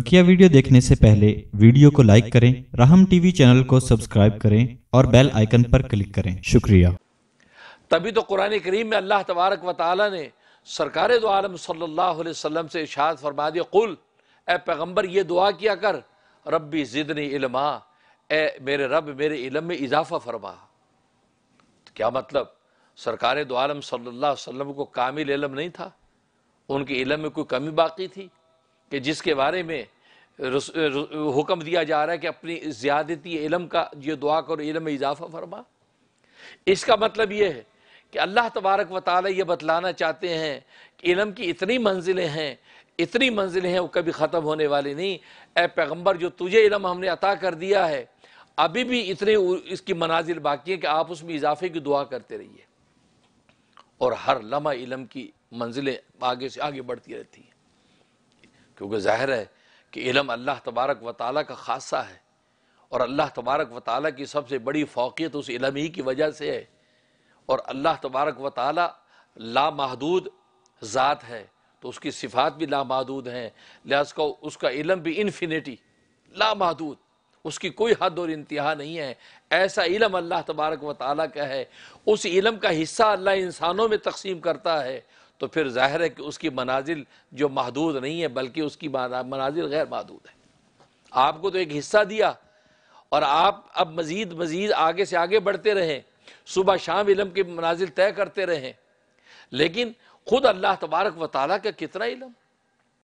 बकिया वीडियो देखने से पहले वीडियो को लाइक करें राहम टीवी चैनल को सब्सक्राइब करें और बेल आइकन पर क्लिक करें शुक्रिया तभी तो कुरान करीम में अल्लाह तबारक वाली ने सरकार दो आलम सल्लाम से इशाद फरमा दिया कुल ए पैगम्बर ये दुआ किया कर रबी ज़िदनी इलमा ए मेरे रब मेरे इलम में इजाफा फरमा तो क्या मतलब सरकार दो आलम सल्ला वसलम को कामिल इलम नहीं था उनके इलम में कोई कमी बाकी थी कि जिसके बारे में हुक्म दिया जा रहा है कि अपनी ज़्यादती इलम का जो दुआ करो इलम में इजाफा फरमा इसका मतलब ये है कि अल्लाह तबारक व ताली ये बतलाना चाहते हैं कि इलम की इतनी मंजिलें हैं इतनी मंजिलें हैं वो कभी ख़त्म होने वाली नहीं ए पैगम्बर जो तुझे इलम हमने अता कर दिया है अभी भी इतने इसकी मनाजिल बाकी हैं कि आप उसमें इजाफे की दुआ करते रहिए और हर लम्हा इलम की मंजिलें आगे से आगे बढ़ती रहती हैं क्योंकि जाहिर है कि इलम अल्लाह तबारक व ताली का खासा है और अल्लाह तबारक व ताली की सबसे बड़ी फ़ौकियत उस इलम ही की वजह से है और अल्लाह तबारक व ताली लामहदूद ज़ात है तो उसकी सिफात भी लामहदूद हैं लिहाजा उसका इलम भी इन्फिनिटी लामहदूद उसकी कोई हद और इंतहा नहीं है ऐसा इलम अल्लाह तबारक व ताली का है उस इलम का हिस्सा अल्लाह इंसानों में तकसीम करता है तो फिर ज़ाहिर है कि उसकी मनाजिल जो महदूद नहीं है बल्कि उसकी मनाजिल गैर महदूद है आपको तो एक हिस्सा दिया और आप अब मज़ीद मज़ीद आगे से आगे बढ़ते रहें सुबह शाम इलम के मनाजिल तय करते रहें लेकिन ख़ुद अल्लाह तबारक व ताली का कितना इलम